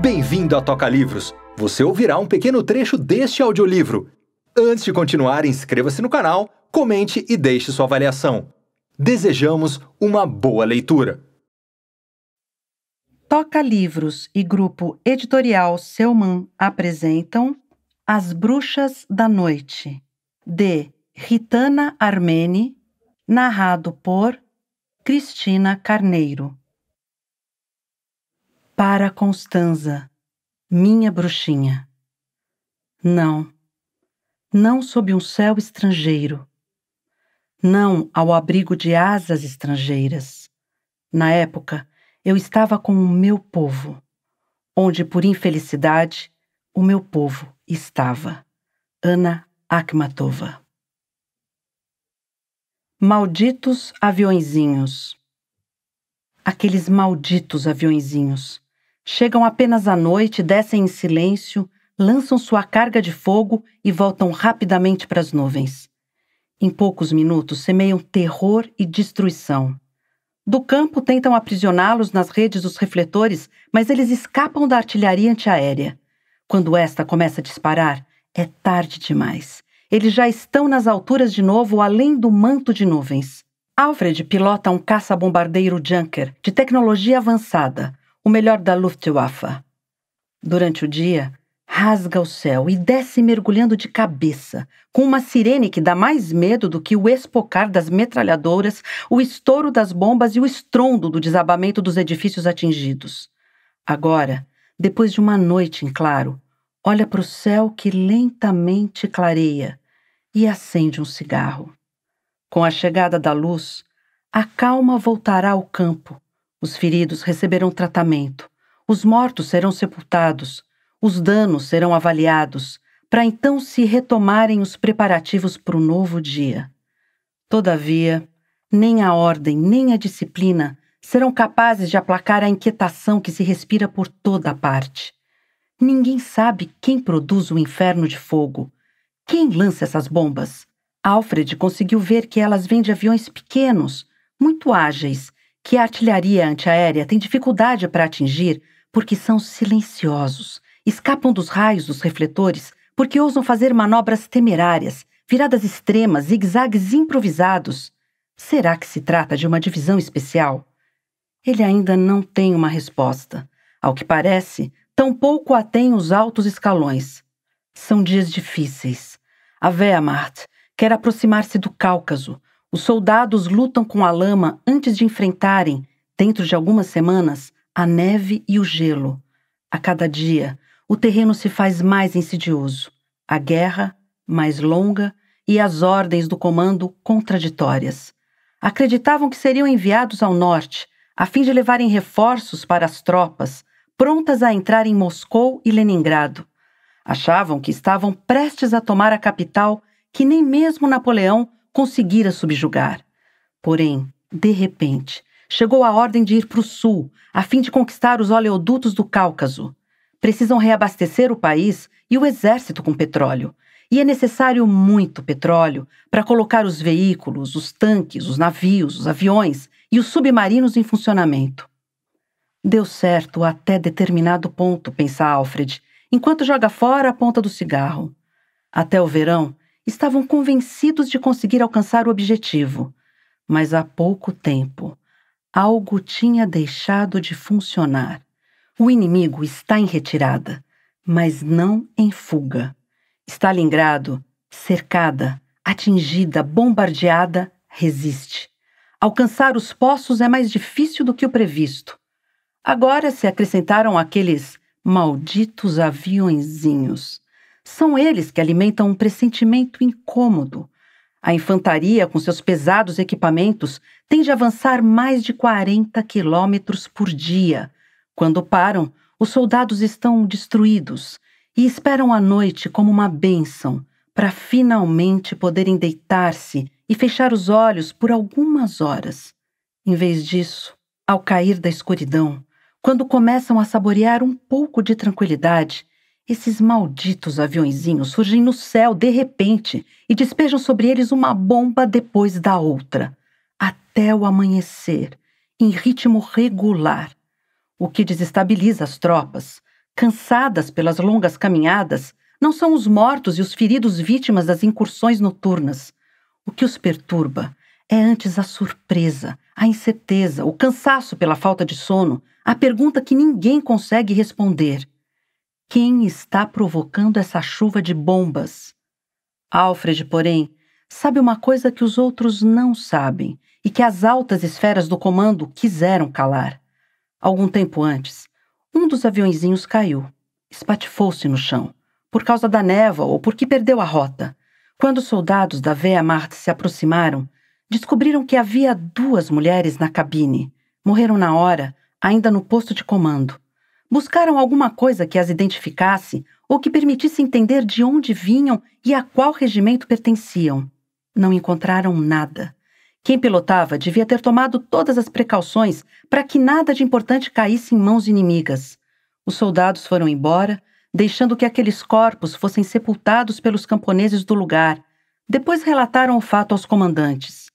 Bem-vindo à Toca Livros! Você ouvirá um pequeno trecho deste audiolivro. Antes de continuar, inscreva-se no canal, comente e deixe sua avaliação. Desejamos uma boa leitura! Toca Livros e Grupo Editorial Selman apresentam As Bruxas da Noite, de Ritana Armeni, narrado por Cristina Carneiro. Para Constanza, minha bruxinha. Não, não sob um céu estrangeiro. Não ao abrigo de asas estrangeiras. Na época, eu estava com o meu povo, onde, por infelicidade, o meu povo estava. Ana Akhmatova. Malditos aviõezinhos. Aqueles malditos aviõezinhos Chegam apenas à noite, descem em silêncio, lançam sua carga de fogo e voltam rapidamente para as nuvens. Em poucos minutos semeiam terror e destruição. Do campo tentam aprisioná-los nas redes dos refletores, mas eles escapam da artilharia antiaérea. Quando esta começa a disparar, é tarde demais. Eles já estão nas alturas de novo, além do manto de nuvens. Alfred pilota um caça-bombardeiro Junker de tecnologia avançada, o melhor da Luftwaffe. Durante o dia, rasga o céu e desce mergulhando de cabeça, com uma sirene que dá mais medo do que o espocar das metralhadoras, o estouro das bombas e o estrondo do desabamento dos edifícios atingidos. Agora, depois de uma noite em claro, olha para o céu que lentamente clareia e acende um cigarro. Com a chegada da luz, a calma voltará ao campo os feridos receberão tratamento, os mortos serão sepultados, os danos serão avaliados, para então se retomarem os preparativos para o novo dia. Todavia, nem a ordem, nem a disciplina serão capazes de aplacar a inquietação que se respira por toda a parte. Ninguém sabe quem produz o inferno de fogo. Quem lança essas bombas? Alfred conseguiu ver que elas vêm de aviões pequenos, muito ágeis que a artilharia antiaérea tem dificuldade para atingir porque são silenciosos, escapam dos raios dos refletores porque ousam fazer manobras temerárias, viradas extremas, zigzags improvisados. Será que se trata de uma divisão especial? Ele ainda não tem uma resposta. Ao que parece, tampouco a tem os altos escalões. São dias difíceis. A Wehrmacht quer aproximar-se do Cáucaso, os soldados lutam com a lama antes de enfrentarem, dentro de algumas semanas, a neve e o gelo. A cada dia, o terreno se faz mais insidioso, a guerra mais longa e as ordens do comando contraditórias. Acreditavam que seriam enviados ao norte, a fim de levarem reforços para as tropas, prontas a entrar em Moscou e Leningrado. Achavam que estavam prestes a tomar a capital que nem mesmo Napoleão conseguira subjugar. Porém, de repente, chegou a ordem de ir para o sul, a fim de conquistar os oleodutos do Cáucaso. Precisam reabastecer o país e o exército com petróleo. E é necessário muito petróleo para colocar os veículos, os tanques, os navios, os aviões e os submarinos em funcionamento. Deu certo até determinado ponto, pensa Alfred, enquanto joga fora a ponta do cigarro. Até o verão, estavam convencidos de conseguir alcançar o objetivo. Mas há pouco tempo, algo tinha deixado de funcionar. O inimigo está em retirada, mas não em fuga. Stalingrado, cercada, atingida, bombardeada, resiste. Alcançar os poços é mais difícil do que o previsto. Agora se acrescentaram aqueles malditos aviõezinhos. São eles que alimentam um pressentimento incômodo. A infantaria, com seus pesados equipamentos, tende a avançar mais de 40 quilômetros por dia. Quando param, os soldados estão destruídos e esperam a noite como uma bênção para finalmente poderem deitar-se e fechar os olhos por algumas horas. Em vez disso, ao cair da escuridão, quando começam a saborear um pouco de tranquilidade, esses malditos aviõezinhos surgem no céu de repente e despejam sobre eles uma bomba depois da outra, até o amanhecer, em ritmo regular, o que desestabiliza as tropas. Cansadas pelas longas caminhadas, não são os mortos e os feridos vítimas das incursões noturnas. O que os perturba é antes a surpresa, a incerteza, o cansaço pela falta de sono, a pergunta que ninguém consegue responder quem está provocando essa chuva de bombas. Alfred, porém, sabe uma coisa que os outros não sabem e que as altas esferas do comando quiseram calar. Algum tempo antes, um dos aviãozinhos caiu, espatifou-se no chão, por causa da névoa ou porque perdeu a rota. Quando os soldados da Wehrmacht se aproximaram, descobriram que havia duas mulheres na cabine. Morreram na hora, ainda no posto de comando. Buscaram alguma coisa que as identificasse ou que permitisse entender de onde vinham e a qual regimento pertenciam. Não encontraram nada. Quem pilotava devia ter tomado todas as precauções para que nada de importante caísse em mãos inimigas. Os soldados foram embora, deixando que aqueles corpos fossem sepultados pelos camponeses do lugar. Depois relataram o fato aos comandantes.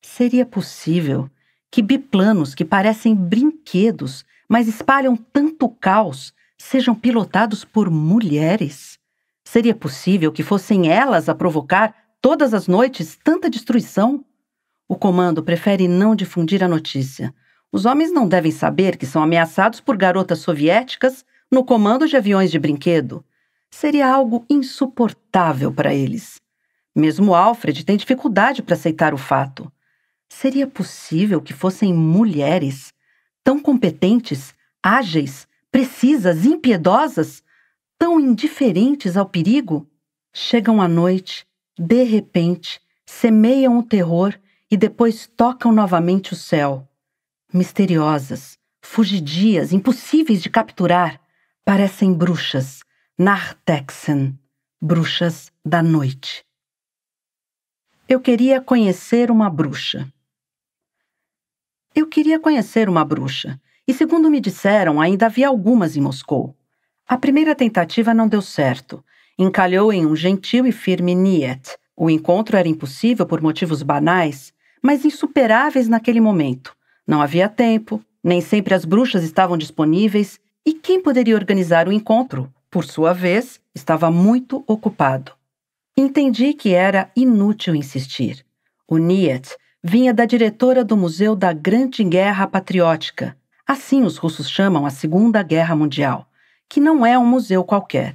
Seria possível que biplanos que parecem brinquedos mas espalham tanto caos, sejam pilotados por mulheres? Seria possível que fossem elas a provocar, todas as noites, tanta destruição? O comando prefere não difundir a notícia. Os homens não devem saber que são ameaçados por garotas soviéticas no comando de aviões de brinquedo. Seria algo insuportável para eles. Mesmo Alfred tem dificuldade para aceitar o fato. Seria possível que fossem mulheres Tão competentes, ágeis, precisas, impiedosas, tão indiferentes ao perigo, chegam à noite, de repente, semeiam o terror e depois tocam novamente o céu. Misteriosas, fugidias, impossíveis de capturar, parecem bruxas, Nartexen, bruxas da noite. Eu queria conhecer uma bruxa. Eu queria conhecer uma bruxa, e segundo me disseram, ainda havia algumas em Moscou. A primeira tentativa não deu certo. Encalhou em um gentil e firme niet. O encontro era impossível por motivos banais, mas insuperáveis naquele momento. Não havia tempo, nem sempre as bruxas estavam disponíveis, e quem poderia organizar o encontro, por sua vez, estava muito ocupado. Entendi que era inútil insistir. O Niet vinha da diretora do Museu da Grande Guerra Patriótica, assim os russos chamam a Segunda Guerra Mundial, que não é um museu qualquer.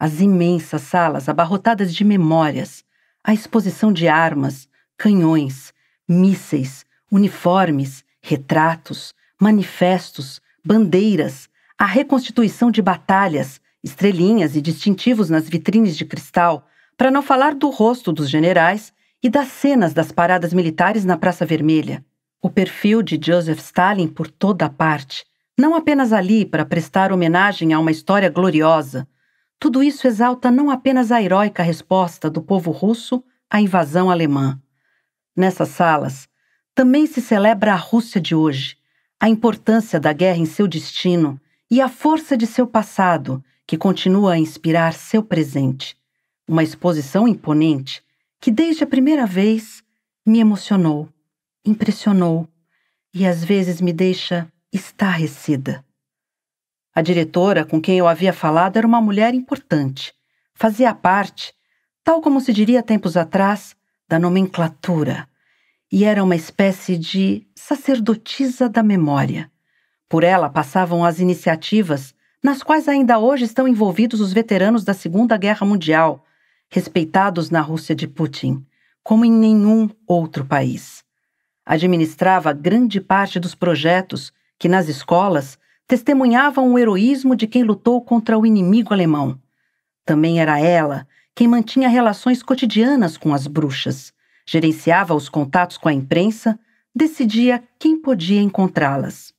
As imensas salas abarrotadas de memórias, a exposição de armas, canhões, mísseis, uniformes, retratos, manifestos, bandeiras, a reconstituição de batalhas, estrelinhas e distintivos nas vitrines de cristal, para não falar do rosto dos generais e das cenas das paradas militares na Praça Vermelha. O perfil de Joseph Stalin por toda a parte, não apenas ali para prestar homenagem a uma história gloriosa. Tudo isso exalta não apenas a heróica resposta do povo russo à invasão alemã. Nessas salas, também se celebra a Rússia de hoje, a importância da guerra em seu destino e a força de seu passado, que continua a inspirar seu presente. Uma exposição imponente que desde a primeira vez me emocionou, impressionou e às vezes me deixa estarrecida. A diretora com quem eu havia falado era uma mulher importante, fazia parte, tal como se diria tempos atrás, da nomenclatura, e era uma espécie de sacerdotisa da memória. Por ela passavam as iniciativas nas quais ainda hoje estão envolvidos os veteranos da Segunda Guerra Mundial, respeitados na Rússia de Putin, como em nenhum outro país. Administrava grande parte dos projetos que, nas escolas, testemunhavam o heroísmo de quem lutou contra o inimigo alemão. Também era ela quem mantinha relações cotidianas com as bruxas, gerenciava os contatos com a imprensa, decidia quem podia encontrá-las.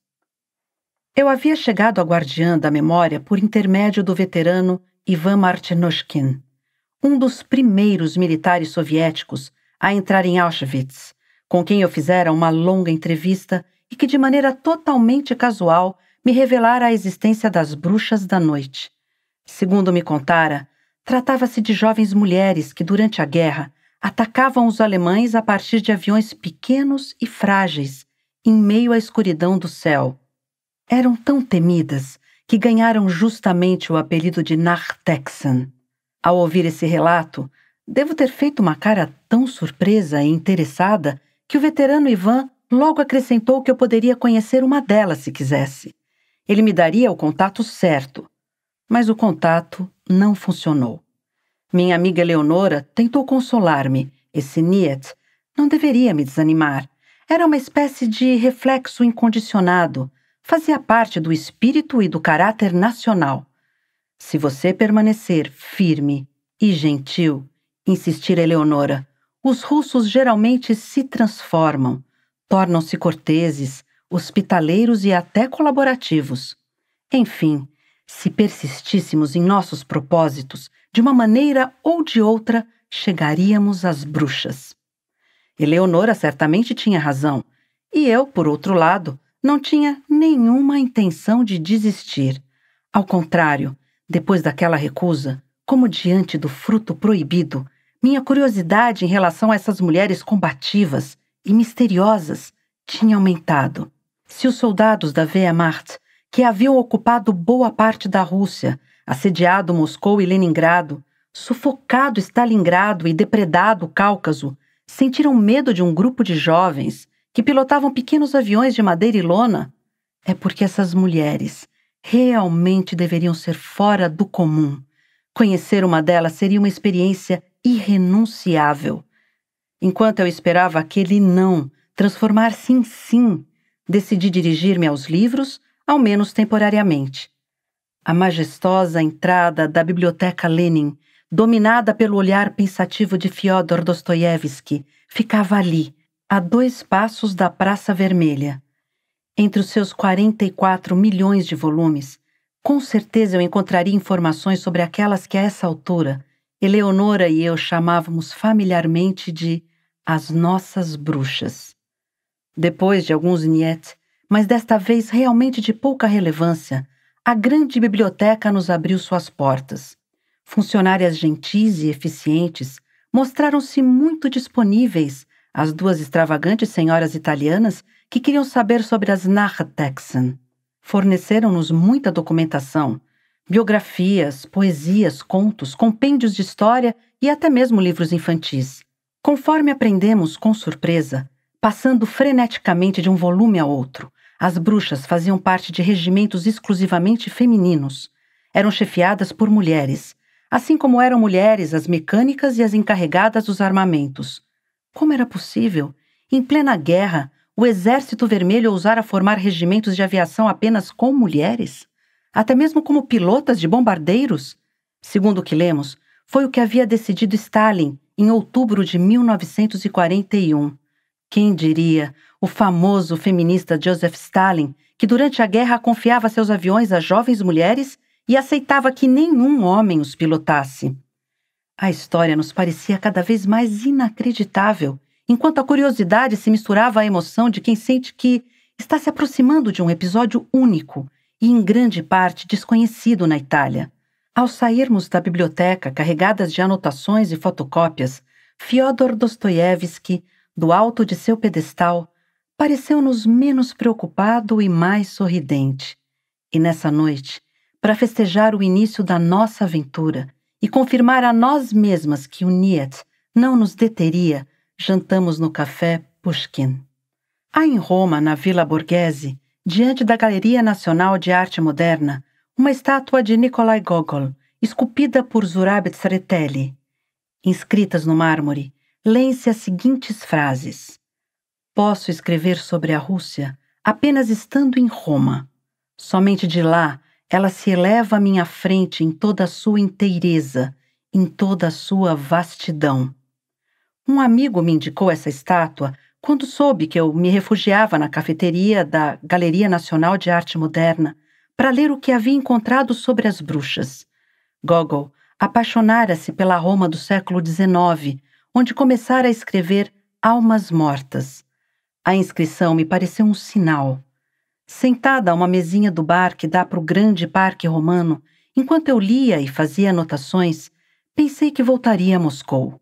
Eu havia chegado à guardiã da memória por intermédio do veterano Ivan Martinoshkin, um dos primeiros militares soviéticos a entrar em Auschwitz, com quem eu fizera uma longa entrevista e que, de maneira totalmente casual, me revelara a existência das bruxas da noite. Segundo me contara, tratava-se de jovens mulheres que, durante a guerra, atacavam os alemães a partir de aviões pequenos e frágeis, em meio à escuridão do céu. Eram tão temidas que ganharam justamente o apelido de Nachtexan, ao ouvir esse relato, devo ter feito uma cara tão surpresa e interessada que o veterano Ivan logo acrescentou que eu poderia conhecer uma delas se quisesse. Ele me daria o contato certo. Mas o contato não funcionou. Minha amiga Leonora tentou consolar-me. Esse Niet não deveria me desanimar. Era uma espécie de reflexo incondicionado. Fazia parte do espírito e do caráter nacional. Se você permanecer firme e gentil, insistir Eleonora, os russos geralmente se transformam, tornam-se corteses, hospitaleiros e até colaborativos. Enfim, se persistíssemos em nossos propósitos, de uma maneira ou de outra, chegaríamos às bruxas. Eleonora certamente tinha razão, e eu, por outro lado, não tinha nenhuma intenção de desistir. Ao contrário, depois daquela recusa, como diante do fruto proibido, minha curiosidade em relação a essas mulheres combativas e misteriosas tinha aumentado. Se os soldados da Wehrmacht, que haviam ocupado boa parte da Rússia, assediado Moscou e Leningrado, sufocado Stalingrado e depredado o Cáucaso, sentiram medo de um grupo de jovens que pilotavam pequenos aviões de madeira e lona, é porque essas mulheres realmente deveriam ser fora do comum. Conhecer uma delas seria uma experiência irrenunciável. Enquanto eu esperava aquele não transformar-se em sim, decidi dirigir-me aos livros, ao menos temporariamente. A majestosa entrada da biblioteca Lenin, dominada pelo olhar pensativo de Fyodor Dostoiévski, ficava ali, a dois passos da Praça Vermelha. Entre os seus 44 milhões de volumes, com certeza eu encontraria informações sobre aquelas que a essa altura Eleonora e eu chamávamos familiarmente de as nossas bruxas. Depois de alguns nietes, mas desta vez realmente de pouca relevância, a grande biblioteca nos abriu suas portas. Funcionárias gentis e eficientes mostraram-se muito disponíveis As duas extravagantes senhoras italianas que queriam saber sobre as Texan. Forneceram-nos muita documentação, biografias, poesias, contos, compêndios de história e até mesmo livros infantis. Conforme aprendemos com surpresa, passando freneticamente de um volume a outro, as bruxas faziam parte de regimentos exclusivamente femininos. Eram chefiadas por mulheres, assim como eram mulheres as mecânicas e as encarregadas dos armamentos. Como era possível, em plena guerra, o Exército Vermelho ousara formar regimentos de aviação apenas com mulheres? Até mesmo como pilotas de bombardeiros? Segundo o que lemos, foi o que havia decidido Stalin em outubro de 1941. Quem diria, o famoso feminista Joseph Stalin, que durante a guerra confiava seus aviões a jovens mulheres e aceitava que nenhum homem os pilotasse. A história nos parecia cada vez mais inacreditável enquanto a curiosidade se misturava à emoção de quem sente que está se aproximando de um episódio único e em grande parte desconhecido na Itália. Ao sairmos da biblioteca carregadas de anotações e fotocópias, Fyodor Dostoiévski, do alto de seu pedestal, pareceu-nos menos preocupado e mais sorridente. E nessa noite, para festejar o início da nossa aventura e confirmar a nós mesmas que o Niet não nos deteria, jantamos no café Pushkin. Há em Roma, na Vila Borghese, diante da Galeria Nacional de Arte Moderna, uma estátua de Nikolai Gogol, esculpida por Zurab Tsartelli. Inscritas no mármore, lêem se as seguintes frases: Posso escrever sobre a Rússia apenas estando em Roma. Somente de lá ela se eleva à minha frente em toda a sua inteireza, em toda a sua vastidão. Um amigo me indicou essa estátua quando soube que eu me refugiava na cafeteria da Galeria Nacional de Arte Moderna para ler o que havia encontrado sobre as bruxas. Gogol apaixonara-se pela Roma do século XIX, onde começara a escrever Almas Mortas. A inscrição me pareceu um sinal. Sentada a uma mesinha do bar que dá para o grande parque romano, enquanto eu lia e fazia anotações, pensei que voltaria a Moscou.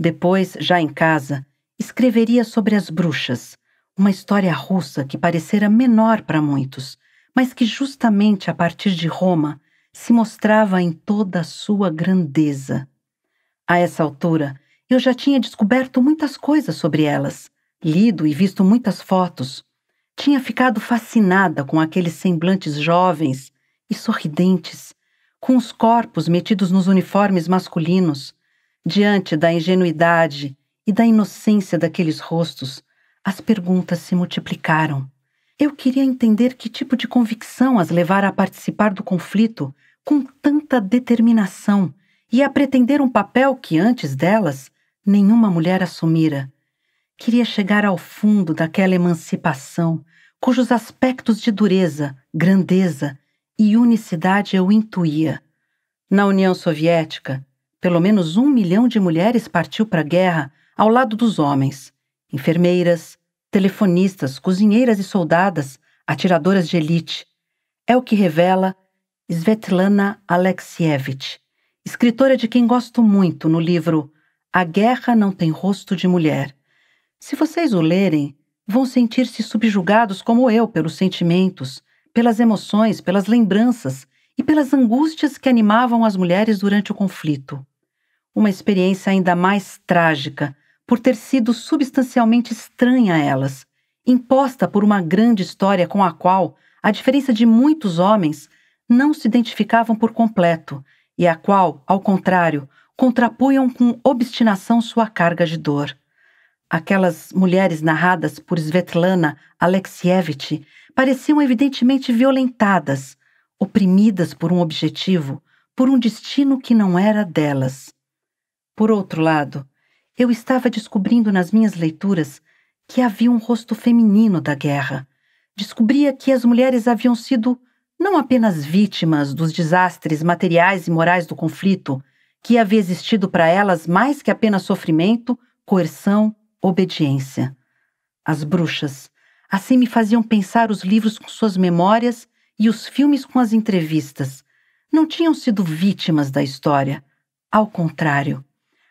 Depois, já em casa, escreveria sobre as bruxas, uma história russa que parecera menor para muitos, mas que justamente a partir de Roma se mostrava em toda a sua grandeza. A essa altura, eu já tinha descoberto muitas coisas sobre elas, lido e visto muitas fotos. Tinha ficado fascinada com aqueles semblantes jovens e sorridentes, com os corpos metidos nos uniformes masculinos, Diante da ingenuidade e da inocência daqueles rostos, as perguntas se multiplicaram. Eu queria entender que tipo de convicção as levara a participar do conflito com tanta determinação e a pretender um papel que antes delas nenhuma mulher assumira. Queria chegar ao fundo daquela emancipação, cujos aspectos de dureza, grandeza e unicidade eu intuía. Na União Soviética, pelo menos um milhão de mulheres partiu para a guerra ao lado dos homens: enfermeiras, telefonistas, cozinheiras e soldadas, atiradoras de elite. É o que revela Svetlana Alexievich, escritora de quem gosto muito no livro A Guerra Não Tem Rosto de Mulher. Se vocês o lerem, vão sentir-se subjugados como eu pelos sentimentos, pelas emoções, pelas lembranças e pelas angústias que animavam as mulheres durante o conflito uma experiência ainda mais trágica por ter sido substancialmente estranha a elas, imposta por uma grande história com a qual, a diferença de muitos homens, não se identificavam por completo e a qual, ao contrário, contrapunham com obstinação sua carga de dor. Aquelas mulheres narradas por Svetlana Alexievich pareciam evidentemente violentadas, oprimidas por um objetivo, por um destino que não era delas. Por outro lado, eu estava descobrindo nas minhas leituras que havia um rosto feminino da guerra. Descobria que as mulheres haviam sido não apenas vítimas dos desastres materiais e morais do conflito, que havia existido para elas mais que apenas sofrimento, coerção, obediência. As bruxas. Assim me faziam pensar os livros com suas memórias e os filmes com as entrevistas. Não tinham sido vítimas da história. Ao contrário,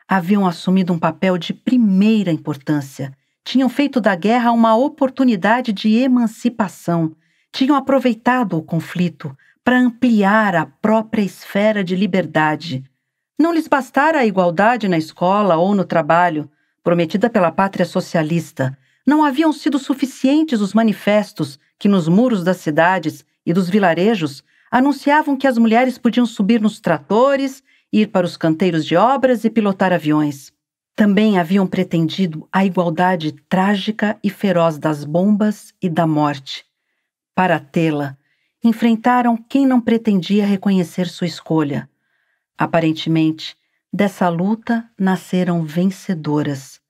haviam assumido um papel de primeira importância. Tinham feito da guerra uma oportunidade de emancipação. Tinham aproveitado o conflito para ampliar a própria esfera de liberdade. Não lhes bastara a igualdade na escola ou no trabalho, prometida pela pátria socialista. Não haviam sido suficientes os manifestos que, nos muros das cidades e dos vilarejos, anunciavam que as mulheres podiam subir nos tratores ir para os canteiros de obras e pilotar aviões. Também haviam pretendido a igualdade trágica e feroz das bombas e da morte. Para tê-la, enfrentaram quem não pretendia reconhecer sua escolha. Aparentemente, dessa luta nasceram vencedoras.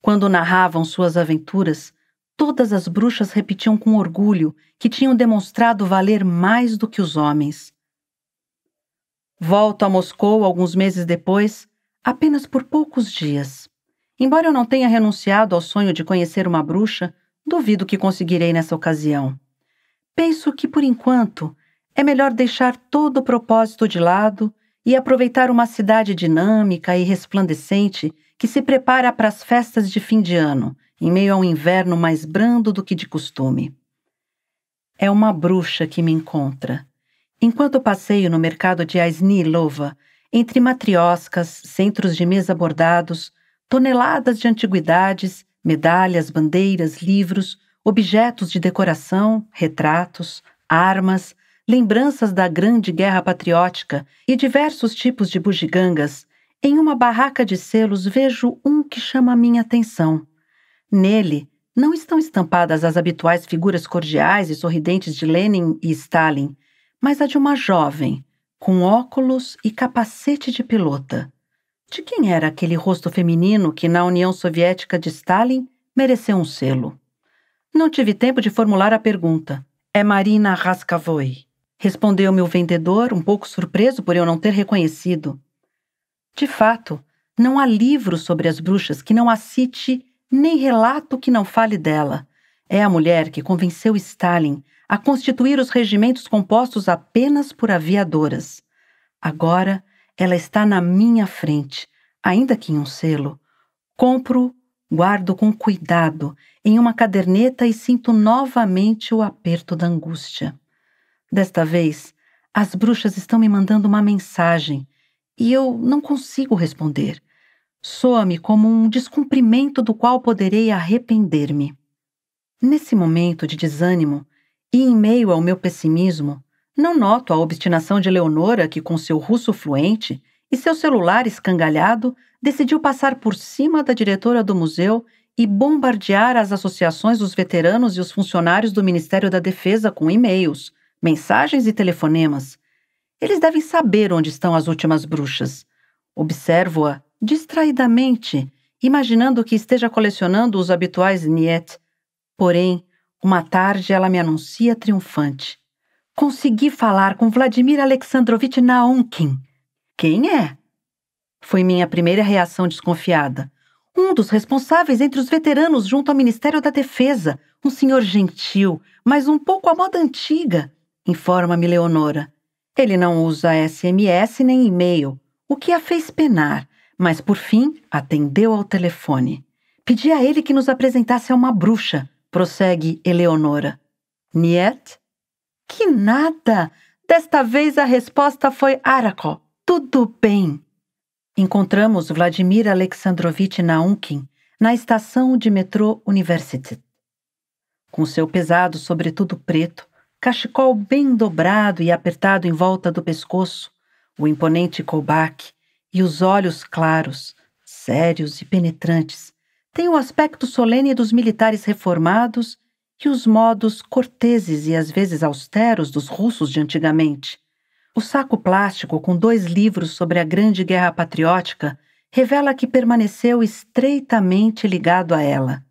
Quando narravam suas aventuras, todas as bruxas repetiam com orgulho que tinham demonstrado valer mais do que os homens. Volto a Moscou alguns meses depois, apenas por poucos dias. Embora eu não tenha renunciado ao sonho de conhecer uma bruxa, duvido que conseguirei nessa ocasião. Penso que, por enquanto, é melhor deixar todo o propósito de lado e aproveitar uma cidade dinâmica e resplandecente que se prepara para as festas de fim de ano, em meio a um inverno mais brando do que de costume. É uma bruxa que me encontra Enquanto passeio no mercado de Lova, entre matrioscas, centros de mesa bordados, toneladas de antiguidades, medalhas, bandeiras, livros, objetos de decoração, retratos, armas, lembranças da Grande Guerra Patriótica e diversos tipos de bugigangas, em uma barraca de selos vejo um que chama minha atenção. Nele não estão estampadas as habituais figuras cordiais e sorridentes de Lenin e Stalin, mas a de uma jovem, com óculos e capacete de pilota. De quem era aquele rosto feminino que, na União Soviética de Stalin, mereceu um selo? Não tive tempo de formular a pergunta. É Marina Raskavoi, respondeu-me o vendedor, um pouco surpreso por eu não ter reconhecido. De fato, não há livro sobre as bruxas que não a cite, nem relato que não fale dela. É a mulher que convenceu Stalin a constituir os regimentos compostos apenas por aviadoras. Agora ela está na minha frente, ainda que em um selo. Compro, guardo com cuidado em uma caderneta e sinto novamente o aperto da angústia. Desta vez, as bruxas estão me mandando uma mensagem e eu não consigo responder. Soa-me como um descumprimento do qual poderei arrepender-me. Nesse momento de desânimo, e em meio ao meu pessimismo, não noto a obstinação de Leonora, que, com seu russo fluente e seu celular escangalhado, decidiu passar por cima da diretora do museu e bombardear as associações dos veteranos e os funcionários do Ministério da Defesa com e-mails, mensagens e telefonemas. Eles devem saber onde estão as últimas bruxas. Observo-a distraidamente, imaginando que esteja colecionando os habituais niet. Porém, uma tarde ela me anuncia triunfante. Consegui falar com Vladimir Alexandrovich Naonkin. Quem é? Foi minha primeira reação desconfiada. Um dos responsáveis entre os veteranos junto ao Ministério da Defesa, um senhor gentil, mas um pouco à moda antiga, informa-me Leonora. Ele não usa SMS nem e-mail, o que a fez penar, mas por fim atendeu ao telefone. Pedi a ele que nos apresentasse a uma bruxa, prossegue Eleonora. Niet? Que nada! Desta vez a resposta foi Araco. Tudo bem. Encontramos Vladimir Alexandrovich Naumkin na estação de metrô University. Com seu pesado sobretudo preto, cachecol bem dobrado e apertado em volta do pescoço, o imponente colbaque e os olhos claros, sérios e penetrantes, tem o aspecto solene dos militares reformados e os modos corteses e às vezes austeros dos russos de antigamente. O saco plástico com dois livros sobre a Grande Guerra Patriótica revela que permaneceu estreitamente ligado a ela.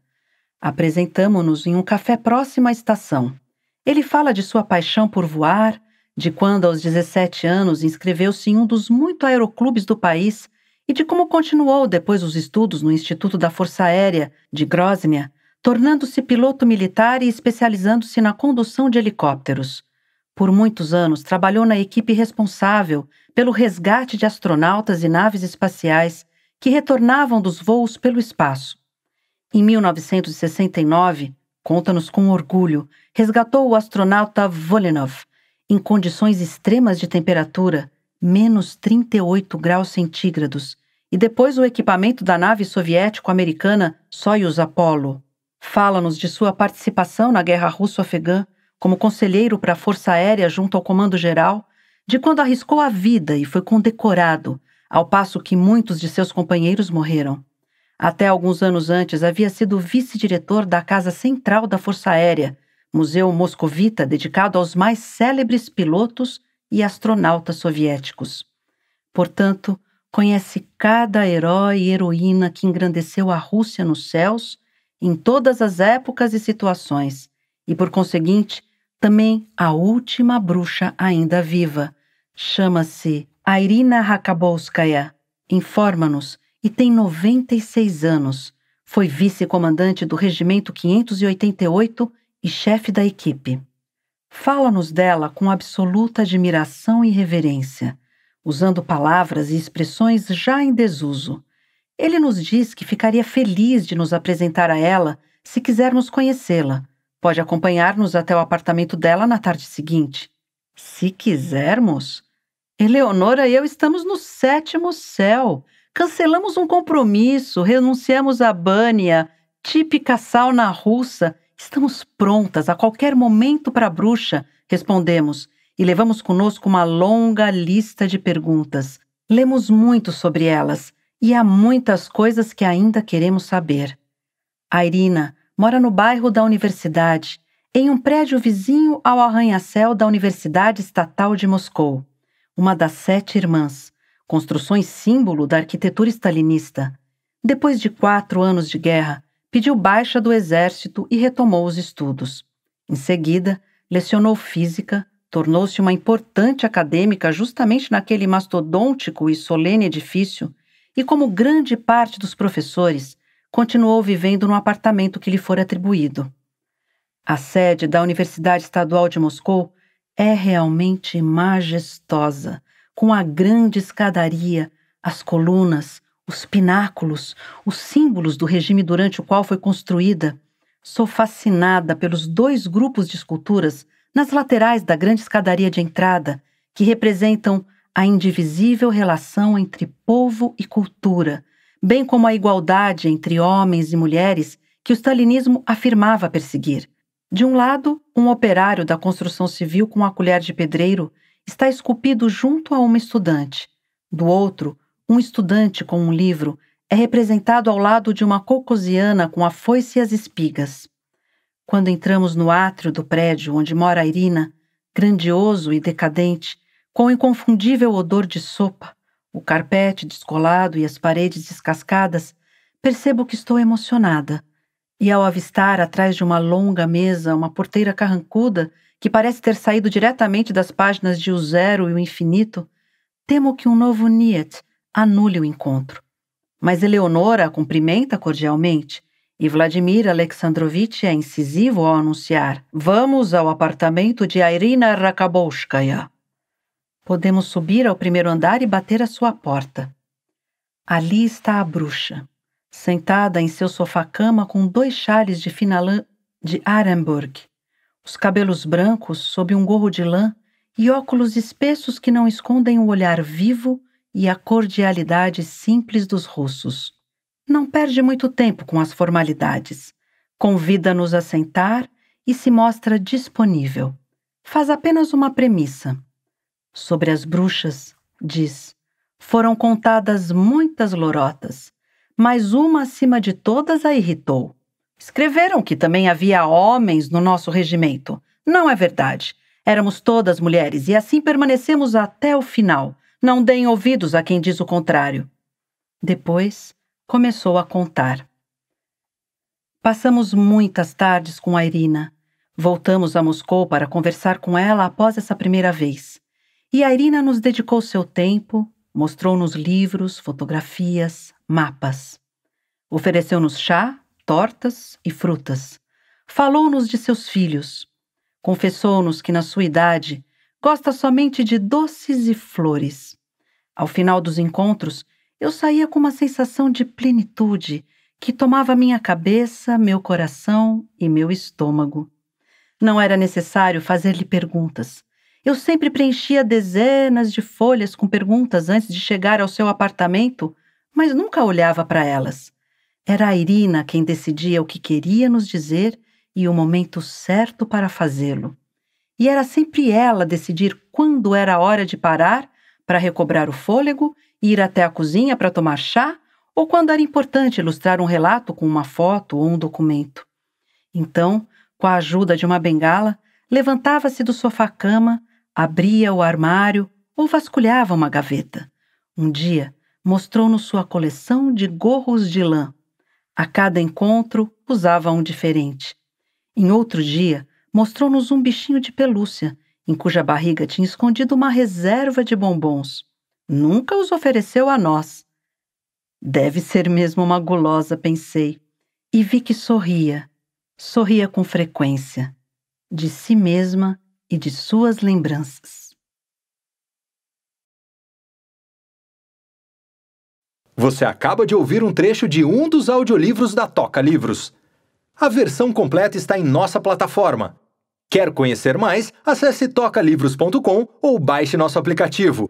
Apresentamo-nos em um café próximo à estação. Ele fala de sua paixão por voar, de quando aos 17 anos inscreveu-se em um dos muitos aeroclubes do país e de como continuou depois os estudos no Instituto da Força Aérea de Grosnia, tornando-se piloto militar e especializando-se na condução de helicópteros. Por muitos anos trabalhou na equipe responsável pelo resgate de astronautas e naves espaciais que retornavam dos voos pelo espaço. Em 1969, conta-nos com orgulho, resgatou o astronauta Volenov em condições extremas de temperatura, menos 38 graus centígrados, e depois o equipamento da nave soviético-americana Soyuz Apollo. Fala-nos de sua participação na guerra russo-afegã como conselheiro para a Força Aérea junto ao Comando Geral, de quando arriscou a vida e foi condecorado, ao passo que muitos de seus companheiros morreram. Até alguns anos antes havia sido vice-diretor da Casa Central da Força Aérea, museu moscovita dedicado aos mais célebres pilotos e astronautas soviéticos. Portanto, Conhece cada herói e heroína que engrandeceu a Rússia nos céus, em todas as épocas e situações, e por conseguinte, também a última bruxa ainda viva. Chama-se Irina Rakabolskaya. Informa-nos e tem 96 anos. Foi vice-comandante do Regimento 588 e chefe da equipe. Fala-nos dela com absoluta admiração e reverência usando palavras e expressões já em desuso. Ele nos diz que ficaria feliz de nos apresentar a ela se quisermos conhecê-la. Pode acompanhar-nos até o apartamento dela na tarde seguinte. Se quisermos? Eleonora e eu estamos no sétimo céu. Cancelamos um compromisso, renunciamos à Bânia, típica sauna russa. Estamos prontas a qualquer momento para a bruxa, respondemos e levamos conosco uma longa lista de perguntas. Lemos muito sobre elas e há muitas coisas que ainda queremos saber. A Irina mora no bairro da universidade, em um prédio vizinho ao arranha-céu da Universidade Estatal de Moscou, uma das sete irmãs, construções símbolo da arquitetura stalinista. Depois de quatro anos de guerra, pediu baixa do exército e retomou os estudos. Em seguida, lecionou física, Tornou-se uma importante acadêmica justamente naquele mastodôntico e solene edifício, e como grande parte dos professores, continuou vivendo no apartamento que lhe fora atribuído. A sede da Universidade Estadual de Moscou é realmente majestosa, com a grande escadaria, as colunas, os pináculos, os símbolos do regime durante o qual foi construída. Sou fascinada pelos dois grupos de esculturas nas laterais da grande escadaria de entrada, que representam a indivisível relação entre povo e cultura, bem como a igualdade entre homens e mulheres que o stalinismo afirmava perseguir. De um lado, um operário da construção civil com a colher de pedreiro está esculpido junto a uma estudante. Do outro, um estudante com um livro é representado ao lado de uma cocosiana com a foice e as espigas. Quando entramos no átrio do prédio onde mora a Irina, grandioso e decadente, com o inconfundível odor de sopa, o carpete descolado e as paredes descascadas, percebo que estou emocionada. E ao avistar atrás de uma longa mesa uma porteira carrancuda que parece ter saído diretamente das páginas de O Zero e o Infinito, temo que um novo Niet anule o encontro. Mas Eleonora a cumprimenta cordialmente, e Vladimir Alexandrovitch é incisivo ao anunciar: Vamos ao apartamento de Irina Rakabouskaya. Podemos subir ao primeiro andar e bater à sua porta. Ali está a bruxa, sentada em seu sofá-cama com dois chales de fina lã de Arenburg, os cabelos brancos sob um gorro de lã e óculos espessos que não escondem o olhar vivo e a cordialidade simples dos russos. Não perde muito tempo com as formalidades. Convida-nos a sentar e se mostra disponível. Faz apenas uma premissa. Sobre as bruxas, diz: foram contadas muitas lorotas, mas uma acima de todas a irritou. Escreveram que também havia homens no nosso regimento. Não é verdade. Éramos todas mulheres e assim permanecemos até o final. Não deem ouvidos a quem diz o contrário. Depois, começou a contar. Passamos muitas tardes com a Irina. Voltamos a Moscou para conversar com ela após essa primeira vez. E a Irina nos dedicou seu tempo, mostrou-nos livros, fotografias, mapas. Ofereceu-nos chá, tortas e frutas. Falou-nos de seus filhos. Confessou-nos que, na sua idade, gosta somente de doces e flores. Ao final dos encontros, eu saía com uma sensação de plenitude que tomava minha cabeça, meu coração e meu estômago. Não era necessário fazer-lhe perguntas. Eu sempre preenchia dezenas de folhas com perguntas antes de chegar ao seu apartamento, mas nunca olhava para elas. Era a Irina quem decidia o que queria nos dizer e o momento certo para fazê-lo. E era sempre ela decidir quando era hora de parar para recobrar o fôlego ir até a cozinha para tomar chá ou quando era importante ilustrar um relato com uma foto ou um documento. Então, com a ajuda de uma bengala, levantava-se do sofá-cama, abria o armário ou vasculhava uma gaveta. Um dia, mostrou-nos sua coleção de gorros de lã. A cada encontro, usava um diferente. Em outro dia, mostrou-nos um bichinho de pelúcia, em cuja barriga tinha escondido uma reserva de bombons nunca os ofereceu a nós. Deve ser mesmo uma gulosa, pensei, e vi que sorria, sorria com frequência, de si mesma e de suas lembranças. Você acaba de ouvir um trecho de um dos audiolivros da Toca Livros. A versão completa está em nossa plataforma. Quer conhecer mais? Acesse tocalivros.com ou baixe nosso aplicativo.